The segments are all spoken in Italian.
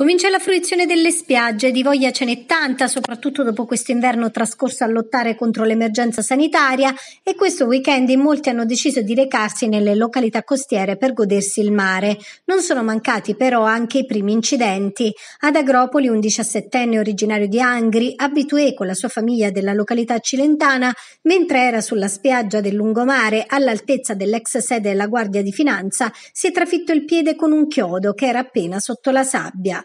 Comincia la fruizione delle spiagge, di voglia ce n'è tanta, soprattutto dopo questo inverno trascorso a lottare contro l'emergenza sanitaria e questo weekend in molti hanno deciso di recarsi nelle località costiere per godersi il mare. Non sono mancati però anche i primi incidenti. Ad Agropoli un 17enne originario di Angri, abitué con la sua famiglia della località cilentana, mentre era sulla spiaggia del lungomare all'altezza dell'ex sede della Guardia di Finanza, si è trafitto il piede con un chiodo che era appena sotto la sabbia.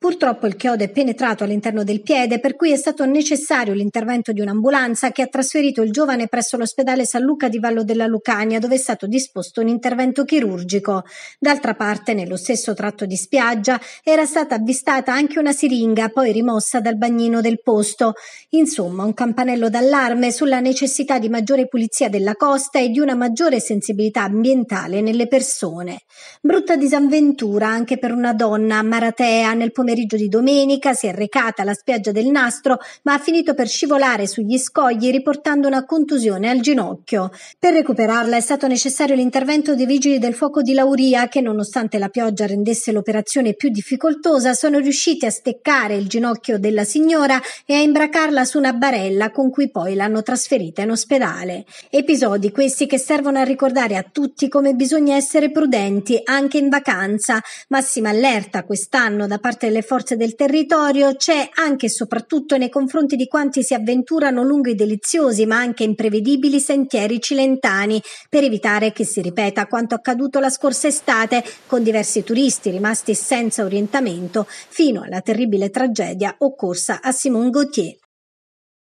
Purtroppo il chiodo è penetrato all'interno del piede, per cui è stato necessario l'intervento di un'ambulanza che ha trasferito il giovane presso l'ospedale San Luca di Vallo della Lucania, dove è stato disposto un intervento chirurgico. D'altra parte, nello stesso tratto di spiaggia era stata avvistata anche una siringa, poi rimossa dal bagnino del posto. Insomma, un campanello d'allarme sulla necessità di maggiore pulizia della costa e di una maggiore sensibilità ambientale nelle persone. Brutta disavventura anche per una donna, Maratea, nel pomeriggio pomeriggio di domenica si è recata alla spiaggia del Nastro, ma ha finito per scivolare sugli scogli riportando una contusione al ginocchio. Per recuperarla è stato necessario l'intervento dei vigili del fuoco di Lauria che nonostante la pioggia rendesse l'operazione più difficoltosa, sono riusciti a steccare il ginocchio della signora e a imbracarla su una barella con cui poi l'hanno trasferita in ospedale. Episodi questi che servono a ricordare a tutti come bisogna essere prudenti anche in vacanza. Massima allerta quest'anno da parte delle delle forze del territorio c'è anche e soprattutto nei confronti di quanti si avventurano lungo i deliziosi ma anche imprevedibili sentieri cilentani per evitare che si ripeta quanto accaduto la scorsa estate con diversi turisti rimasti senza orientamento fino alla terribile tragedia occorsa a Simon Gauthier.